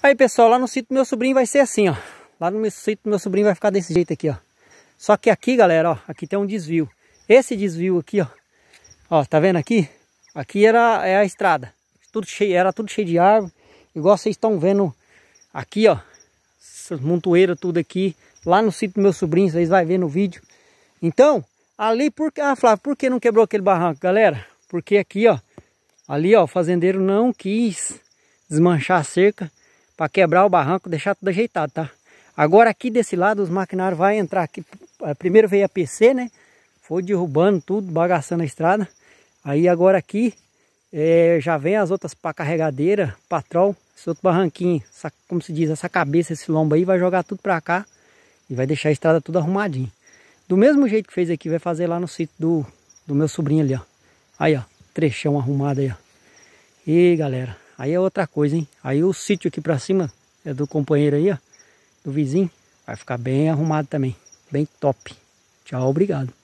Aí pessoal, lá no sítio do meu sobrinho vai ser assim, ó. Lá no meu sítio do meu sobrinho vai ficar desse jeito aqui, ó. Só que aqui, galera, ó, aqui tem um desvio. Esse desvio aqui, ó. Ó, tá vendo aqui? Aqui era é a estrada. Tudo cheio, era tudo cheio de árvore. Igual vocês estão vendo aqui, ó. Essas montoeiras tudo aqui. Lá no sítio do meu sobrinho, vocês vão ver no vídeo. Então, ali, por... Ah, Flávio, por que não quebrou aquele barranco, galera? Porque aqui, ó. Ali, ó, o fazendeiro não quis desmanchar a cerca para quebrar o barranco, deixar tudo ajeitado, tá? Agora aqui desse lado os maquinários vai entrar aqui. É, primeiro veio a PC, né? Foi derrubando tudo, bagaçando a estrada. Aí agora aqui é, já vem as outras para carregadeira, patrol, esse outro barranquinho, essa, como se diz, essa cabeça, esse lombo aí, vai jogar tudo para cá e vai deixar a estrada tudo arrumadinho. Do mesmo jeito que fez aqui, vai fazer lá no sítio do, do meu sobrinho ali, ó. Aí, ó, trechão arrumado aí, ó. E galera, Aí é outra coisa, hein? Aí o sítio aqui para cima é do companheiro aí, ó, do vizinho. Vai ficar bem arrumado também, bem top. Tchau, obrigado.